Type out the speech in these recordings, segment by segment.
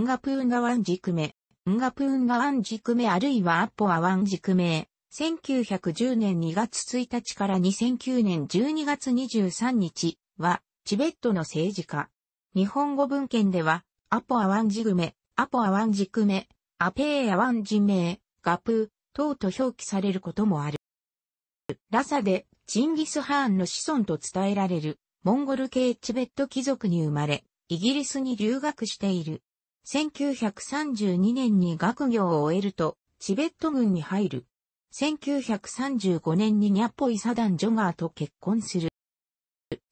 ンガプーンガワン軸目、ンガプーンガワン軸目あるいはアッポアワン軸名。1910年2月1日から2009年12月23日は、チベットの政治家。日本語文献では、アポアワンジグメ、アポアワンジクメ、アペーアワンジメガプー、等と表記されることもある。ラサで、チンギス・ハーンの子孫と伝えられる、モンゴル系チベット貴族に生まれ、イギリスに留学している。1932年に学業を終えると、チベット軍に入る。1935年にニャッポイサダン・ジョガーと結婚する。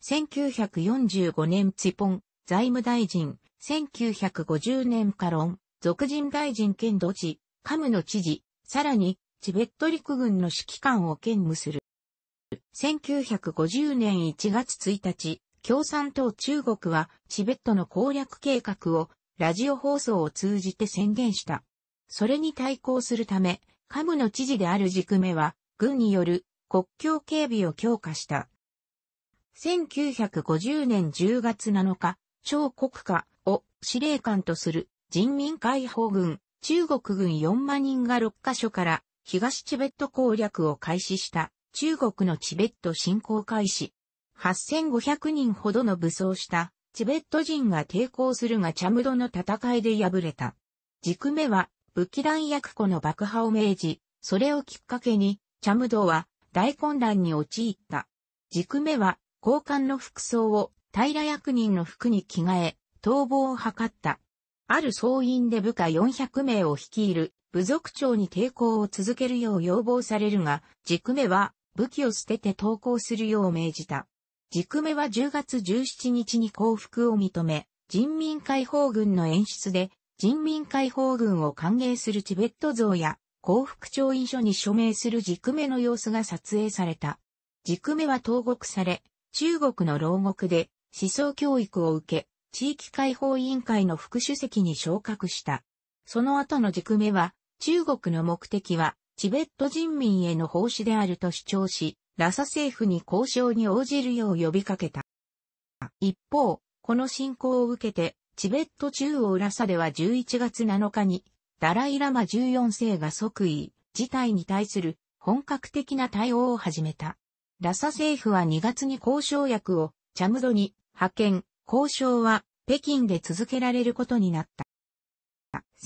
1945年ツポン、財務大臣、1950年カロン、俗人大臣兼土地、カムの知事、さらに、チベット陸軍の指揮官を兼務する。1950年1月1日、共産党中国はチベットの攻略計画をラジオ放送を通じて宣言した。それに対抗するため、カムの知事であるジクメは、軍による国境警備を強化した。1950年10月7日、超国家を司令官とする人民解放軍、中国軍4万人が6カ所から東チベット攻略を開始した中国のチベット侵攻開始。8500人ほどの武装したチベット人が抵抗するがチャムドの戦いで敗れた。軸目は、武器弾薬庫の爆破を命じ、それをきっかけに、チャムドは大混乱に陥った。軸目は、交換の服装を平役人の服に着替え、逃亡を図った。ある総員で部下400名を率いる部族長に抵抗を続けるよう要望されるが、軸目は武器を捨てて投降するよう命じた。軸目は10月17日に降伏を認め、人民解放軍の演出で、人民解放軍を歓迎するチベット像や、降伏調印書に署名する軸目の様子が撮影された。軸目は投獄され、中国の牢獄で思想教育を受け、地域解放委員会の副主席に昇格した。その後の軸目は、中国の目的は、チベット人民への奉仕であると主張し、ラサ政府に交渉に応じるよう呼びかけた。一方、この侵攻を受けて、チベット中央ラサでは11月7日に、ダライラマ14世が即位、事態に対する本格的な対応を始めた。ラサ政府は2月に交渉役をチャムドに派遣、交渉は北京で続けられることになった。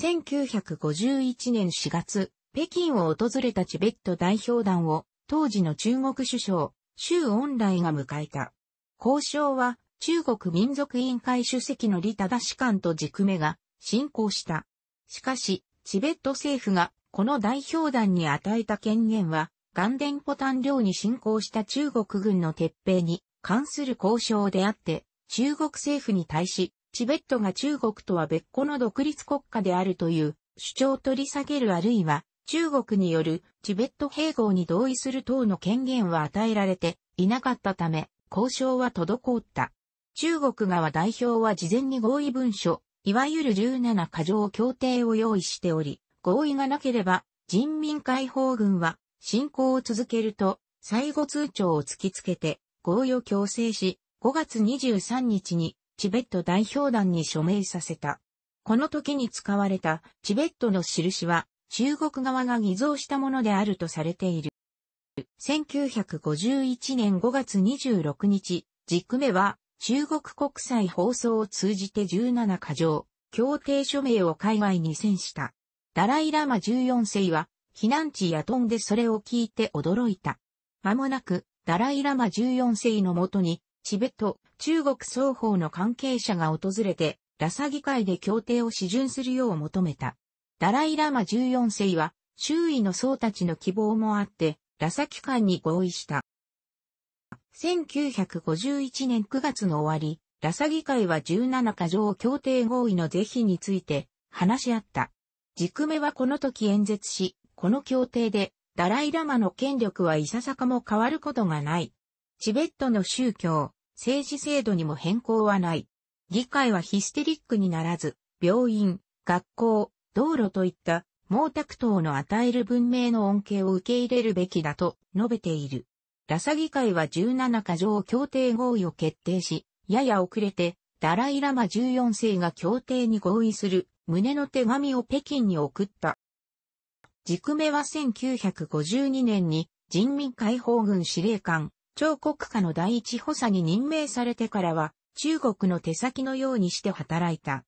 1951年4月、北京を訪れたチベット代表団を当時の中国首相、周恩来が迎えた。交渉は、中国民族委員会主席の李忠し、官と軸目が進行した。しかし、チベット政府がこの代表団に与えた権限は、元伝ポタン領に侵攻した中国軍の撤兵に関する交渉であって、中国政府に対し、チベットが中国とは別個の独立国家であるという主張を取り下げるあるいは中国によるチベット併合に同意する等の権限は与えられていなかったため、交渉は滞った。中国側代表は事前に合意文書、いわゆる17過剰協定を用意しており、合意がなければ人民解放軍は進行を続けると、最後通帳を突きつけて合意を強制し、5月23日にチベット代表団に署名させた。この時に使われたチベットの印は中国側が偽造したものであるとされている。1951年5月26日、軸目は中国国際放送を通じて17箇条、協定署名を海外に選した。ダライラマ14世は避難地やトンでそれを聞いて驚いた。間もなく、ダライラマ14世のもとに、チベット、中国双方の関係者が訪れて、ラサ議会で協定を批准するよう求めた。ダライラマ14世は、周囲の僧たちの希望もあって、ラサ機関に合意した。1951年9月の終わり、ラサ議会は17カ条協定合意の是非について話し合った。軸目はこの時演説し、この協定でダライラマの権力はいささかも変わることがない。チベットの宗教、政治制度にも変更はない。議会はヒステリックにならず、病院、学校、道路といった毛沢東の与える文明の恩恵を受け入れるべきだと述べている。ラサ議会は17か条協定合意を決定し、やや遅れて、ダライラマ14世が協定に合意する旨の手紙を北京に送った。軸目は1952年に人民解放軍司令官、張国家の第一補佐に任命されてからは中国の手先のようにして働いた。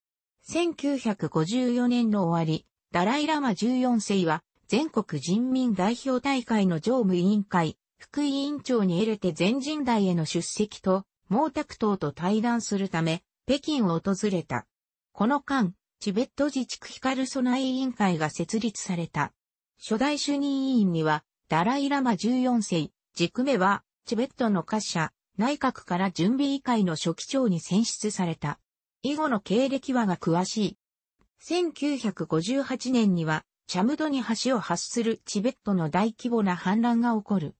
1954年の終わり、ダライラマ14世は全国人民代表大会の常務委員会、副委員長に得れて全人代への出席と、毛沢東と対談するため、北京を訪れた。この間、チベット自治区ヒカルソナ委員会が設立された。初代主任委員には、ダライラマ14世、軸目は、チベットの貨者、内閣から準備委員会の書記長に選出された。以後の経歴はが詳しい。1958年には、チャムドに橋を発するチベットの大規模な反乱が起こる。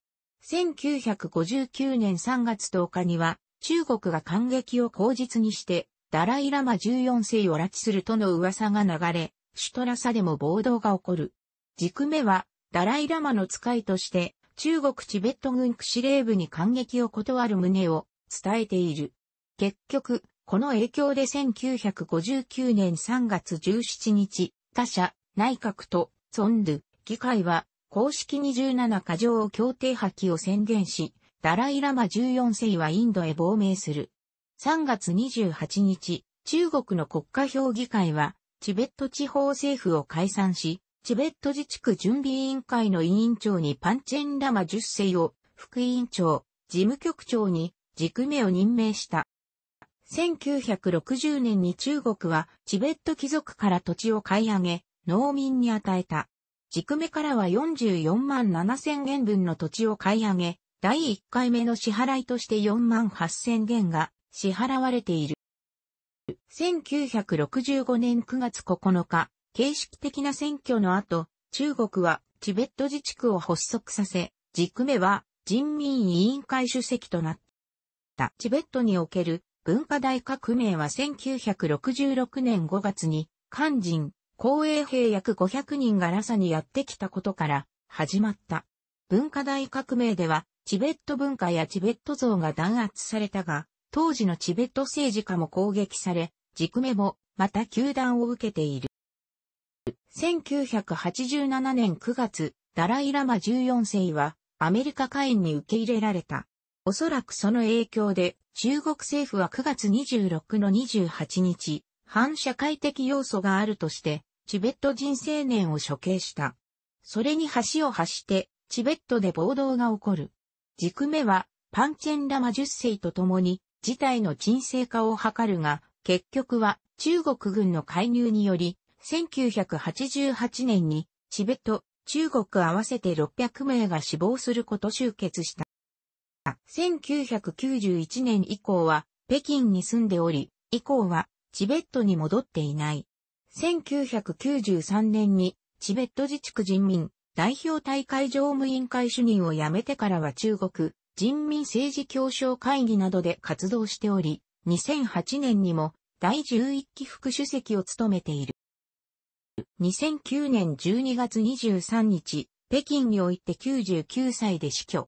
1959年3月10日には、中国が感激を口実にして、ダライラマ14世を拉致するとの噂が流れ、シュトラサでも暴動が起こる。軸目は、ダライラマの使いとして、中国チベット軍区司令部に感激を断る旨を伝えている。結局、この影響で1959年3月17日、他社、内閣と、ソンドゥ、議会は、公式27過剰協定破棄を宣言し、ダライラマ14世はインドへ亡命する。3月28日、中国の国家評議会は、チベット地方政府を解散し、チベット自治区準備委員会の委員長にパンチェンラマ10世を副委員長、事務局長に、軸目を任命した。1960年に中国はチベット貴族から土地を買い上げ、農民に与えた。軸目からは44万7千元分の土地を買い上げ、第1回目の支払いとして4万8千元が支払われている。1965年9月9日、形式的な選挙の後、中国はチベット自治区を発足させ、軸目は人民委員会主席となった。チベットにおける文化大革命は1966年5月に、肝心、公営兵約500人がラサにやってきたことから、始まった。文化大革命では、チベット文化やチベット像が弾圧されたが、当時のチベット政治家も攻撃され、軸目も、また球団を受けている。1987年9月、ダライラマ14世はアメリカ下院に受け入れられた。おそらくその影響で中国政府は9月26の28日、反社会的要素があるとして、チベット人青年を処刑した。それに橋を走って、チベットで暴動が起こる。軸目は、パンチェンラマ10世と共に、事態の沈静化を図るが、結局は、中国軍の介入により、1988年に、チベット、中国合わせて600名が死亡すること集結した。1991年以降は北京に住んでおり、以降はチベットに戻っていない。1993年にチベット自治区人民代表大会常務委員会主任を辞めてからは中国人民政治協商会議などで活動しており、2008年にも第11期副主席を務めている。2009年12月23日、北京において99歳で死去。